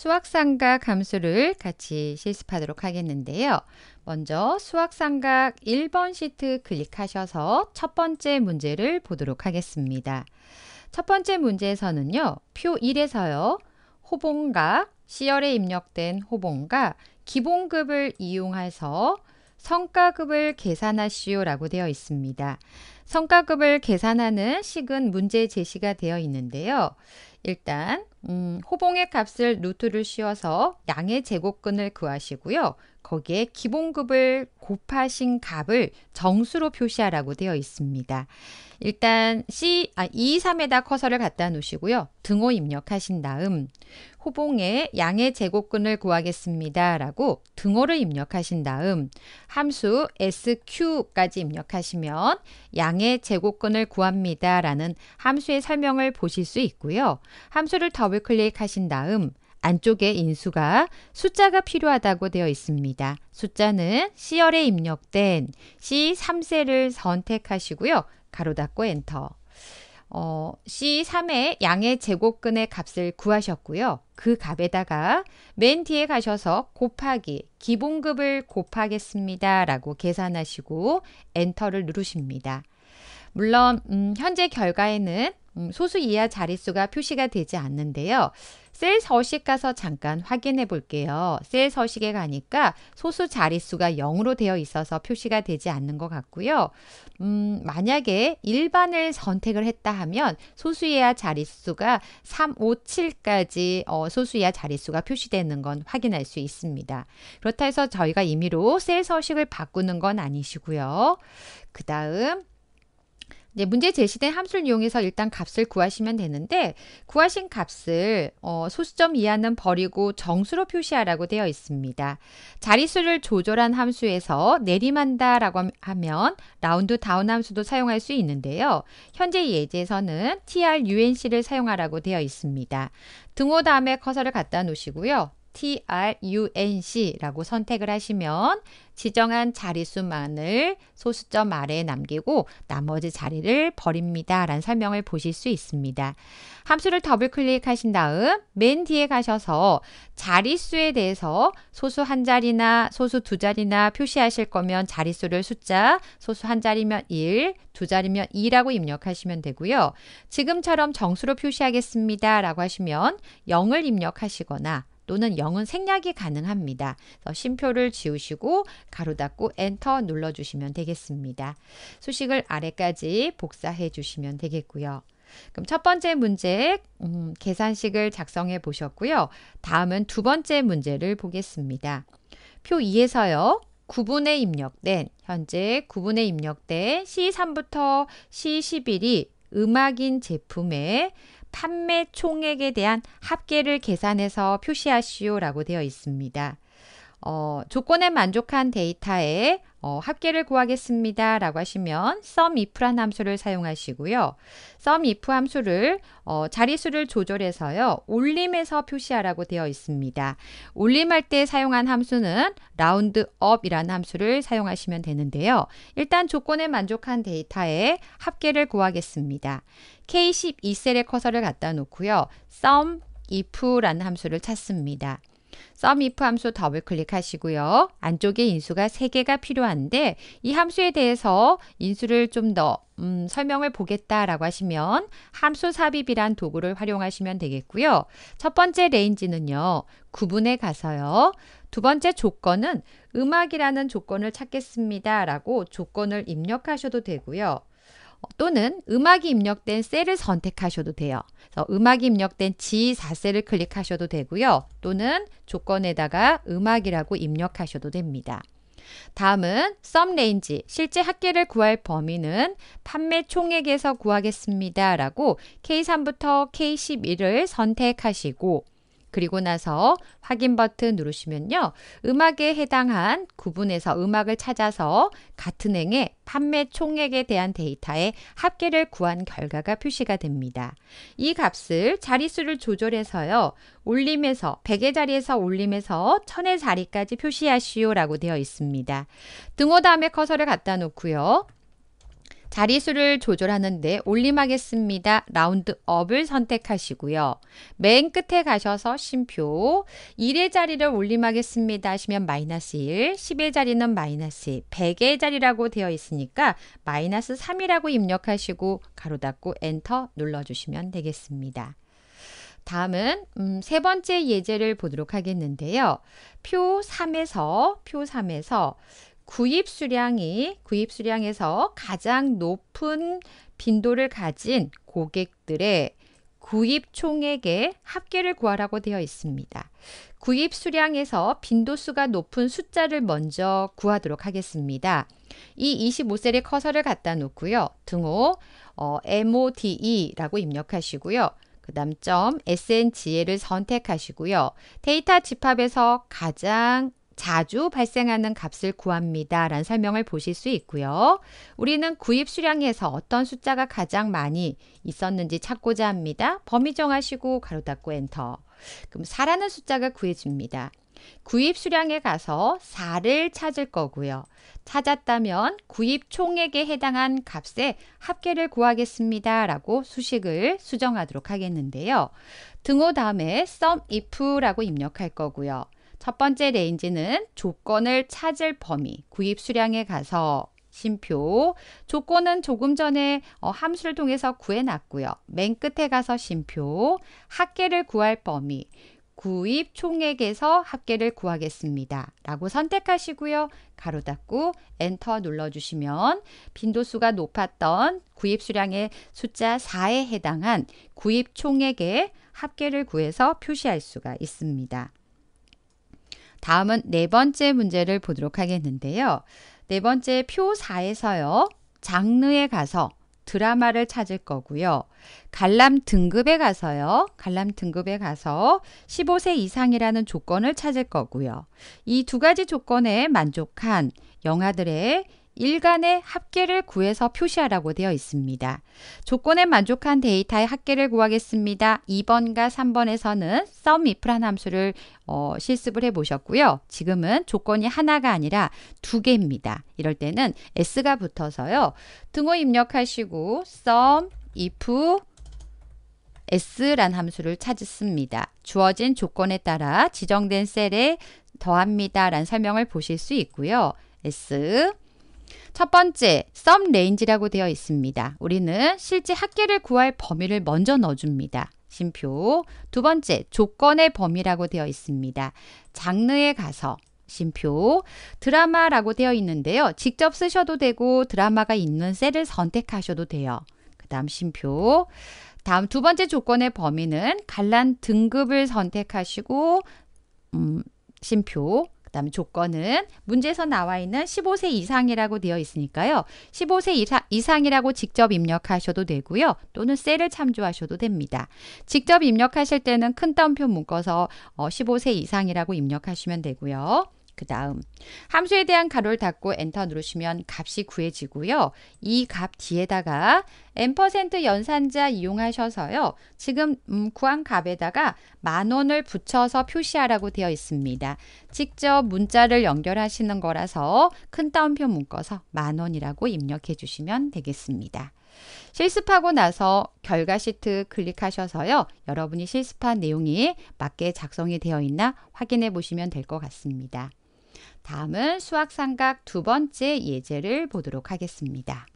수학상각 함수를 같이 실습하도록 하겠는데요. 먼저 수학상각 1번 시트 클릭하셔서 첫 번째 문제를 보도록 하겠습니다. 첫 번째 문제에서는요. 표 1에서요. 호봉과 시열에 입력된 호봉과 기본급을 이용해서 성과급을 계산하시오라고 되어 있습니다. 성과급을 계산하는 식은 문제 제시가 되어 있는데요. 일단 음, 호봉의 값을 루트를 씌워서 양의 제곱근을 구하시고요. 거기에 기본급을 곱하신 값을 정수로 표시하라고 되어 있습니다. 일단 C, 아, 2, 3에다 커서를 갖다 놓으시고요. 등호 입력하신 다음 호봉의 양의 제곱근을 구하겠습니다. 라고 등호를 입력하신 다음 함수 SQ까지 입력하시면 양의 제곱근을 구합니다. 라는 함수의 설명을 보실 수 있고요. 함수를 더 더블 클릭하신 다음 안쪽에 인수가 숫자가 필요하다고 되어 있습니다. 숫자는 C열에 입력된 C3셀을 선택하시고요. 가로 닫고 엔터. 어, C3의 양의 제곱근의 값을 구하셨고요. 그 값에다가 맨 뒤에 가셔서 곱하기, 기본급을 곱하겠습니다. 라고 계산하시고 엔터를 누르십니다. 물론 음, 현재 결과에는 음, 소수 이하 자릿수가 표시가 되지 않는데요. 셀 서식 가서 잠깐 확인해 볼게요. 셀 서식에 가니까 소수 자릿수가 0으로 되어 있어서 표시가 되지 않는 것 같고요. 음, 만약에 일반을 선택을 했다 하면 소수 이하 자릿수가 3, 5, 7까지 어, 소수 이하 자릿수가 표시되는 건 확인할 수 있습니다. 그렇다 해서 저희가 임의로 셀 서식을 바꾸는 건 아니시고요. 그 다음 이제 문제 제시된 함수를 이용해서 일단 값을 구하시면 되는데 구하신 값을 어, 소수점 이하는 버리고 정수로 표시하라고 되어 있습니다. 자릿수를 조절한 함수에서 내림한다 라고 하면 라운드 다운 함수도 사용할 수 있는데요. 현재 예제에서는 tr, unc를 사용하라고 되어 있습니다. 등호 다음에 커서를 갖다 놓으시고요. trunc라고 선택을 하시면 지정한 자릿수만을 소수점 아래에 남기고 나머지 자리를 버립니다. 라는 설명을 보실 수 있습니다. 함수를 더블 클릭하신 다음 맨 뒤에 가셔서 자릿수에 대해서 소수 한 자리나 소수 두 자리나 표시하실 거면 자릿수를 숫자, 소수 한 자리면 1, 두 자리면 2라고 입력하시면 되고요. 지금처럼 정수로 표시하겠습니다. 라고 하시면 0을 입력하시거나 또는 0은 생략이 가능합니다. 그래서 쉼표를 지우시고 가로 닫고 엔터 눌러주시면 되겠습니다. 수식을 아래까지 복사해 주시면 되겠고요. 그럼 첫 번째 문제 음, 계산식을 작성해 보셨고요. 다음은 두 번째 문제를 보겠습니다. 표 2에서요. 9분에 입력된 현재 9분에 입력된 C3부터 C11이 음악인 제품의 판매 총액에 대한 합계를 계산해서 표시하시오라고 되어 있습니다. 어, 조건에 만족한 데이터에 어, 합계를 구하겠습니다. 라고 하시면 sumif란 함수를 사용하시고요. sumif 함수를 어, 자리수를 조절해서요. 올림에서 표시하라고 되어 있습니다. 올림할 때 사용한 함수는 roundup이라는 함수를 사용하시면 되는데요. 일단 조건에 만족한 데이터에 합계를 구하겠습니다. k 1 2셀의 커서를 갖다 놓고요. sum if라는 함수를 찾습니다. s u m if 함수 더블 클릭하시고요. 안쪽에 인수가 3개가 필요한데 이 함수에 대해서 인수를 좀더 음, 설명을 보겠다라고 하시면 함수 삽입이란 도구를 활용하시면 되겠고요. 첫 번째 레인지는요. 구분에 가서요. 두 번째 조건은 음악이라는 조건을 찾겠습니다. 라고 조건을 입력하셔도 되고요. 어, 또는 음악이 입력된 셀을 선택하셔도 돼요. 음악이 입력된 G4셀을 클릭하셔도 되고요. 또는 조건에다가 음악이라고 입력하셔도 됩니다. 다음은 썸 레인지 실제 합계를 구할 범위는 판매 총액에서 구하겠습니다. 라고 K3부터 K11을 선택하시고 그리고 나서 확인 버튼 누르시면요. 음악에 해당한 구분에서 음악을 찾아서 같은 행에 판매 총액에 대한 데이터에 합계를 구한 결과가 표시가 됩니다. 이 값을 자릿수를 조절해서요. 올림에서 100의 자리에서 올림에서 1000의 자리까지 표시하시오라고 되어 있습니다. 등호 다음에 커서를 갖다 놓고요. 자리수를 조절하는데 올림하겠습니다. 라운드 업을 선택하시고요. 맨 끝에 가셔서 심표 1의 자리를 올림하겠습니다 하시면 마이너스 1, 10의 자리는 마이너스 1, 100의 자리라고 되어 있으니까 마이너스 3이라고 입력하시고 가로 닫고 엔터 눌러주시면 되겠습니다. 다음은 음, 세 번째 예제를 보도록 하겠는데요. 표 3에서 표 3에서 구입 수량이 구입 수량에서 가장 높은 빈도를 가진 고객들의 구입 총액의 합계를 구하라고 되어 있습니다. 구입 수량에서 빈도수가 높은 숫자를 먼저 구하도록 하겠습니다. 이 25셀에 커서를 갖다 놓고요. 등호 어, MODE라고 입력하시고요. 그 다음 점 SNGL을 선택하시고요. 데이터 집합에서 가장 자주 발생하는 값을 구합니다. 라는 설명을 보실 수 있고요. 우리는 구입 수량에서 어떤 숫자가 가장 많이 있었는지 찾고자 합니다. 범위 정하시고 가로 닫고 엔터. 그럼 4라는 숫자가 구해집니다. 구입 수량에 가서 4를 찾을 거고요. 찾았다면 구입 총액에 해당한 값의 합계를 구하겠습니다. 라고 수식을 수정하도록 하겠는데요. 등호 다음에 sum if라고 입력할 거고요. 첫 번째 레인지는 조건을 찾을 범위, 구입 수량에 가서 심표, 조건은 조금 전에 어, 함수를 통해서 구해놨고요. 맨 끝에 가서 심표, 합계를 구할 범위, 구입 총액에서 합계를 구하겠습니다. 라고 선택하시고요. 가로 닫고 엔터 눌러주시면 빈도수가 높았던 구입 수량의 숫자 4에 해당한 구입 총액의 합계를 구해서 표시할 수가 있습니다. 다음은 네 번째 문제를 보도록 하겠는데요. 네 번째 표 4에서요. 장르에 가서 드라마를 찾을 거고요. 관람 등급에 가서요. 관람 등급에 가서 15세 이상이라는 조건을 찾을 거고요. 이 두 가지 조건에 만족한 영화들의 일간의 합계를 구해서 표시하라고 되어 있습니다. 조건에 만족한 데이터의 합계를 구하겠습니다. 2번과 3번에서는 썸이프란 함수를 어, 실습을 해 보셨고요. 지금은 조건이 하나가 아니라 두 개입니다. 이럴 때는 s가 붙어서요. 등호 입력하시고 썸, if, s란 함수를 찾습니다. 주어진 조건에 따라 지정된 셀에 더합니다란 설명을 보실 수 있고요. s 첫 번째, 썸 레인지라고 되어 있습니다. 우리는 실제 학계를 구할 범위를 먼저 넣어줍니다. 심표. 두 번째, 조건의 범위라고 되어 있습니다. 장르에 가서 심표 드라마라고 되어 있는데요. 직접 쓰셔도 되고 드라마가 있는 셀을 선택하셔도 돼요. 그 다음 심표 다음 두 번째 조건의 범위는 관람 등급을 선택하시고 음, 심표 그다음에 조건은 문제에서 나와 있는 15세 이상이라고 되어 있으니까요. 15세 이상, 이라고 직접 입력하셔도 되고요. 또는 셀을 참조하셔도 됩니다. 직접 입력하실 때는 큰 따옴표 묶어서 15세 어, 이상이라고 입력하시면 되고요. 그 다음 함수에 대한 가로를 닫고 엔터 누르시면 값이 구해지고요. 이 값 뒤에다가 n% 연산자 이용하셔서요. 지금 음, 구한 값에다가 만 원을 붙여서 표시하라고 되어 있습니다. 직접 문자를 연결하시는 거라서 큰 따옴표 묶어서 만 원이라고 입력해 주시면 되겠습니다. 실습하고 나서 결과 시트 클릭하셔서요. 여러분이 실습한 내용이 맞게 작성이 되어 있나 확인해 보시면 될 것 같습니다. 다음은 수학삼각두 번째 예제를 보도록 하겠습니다.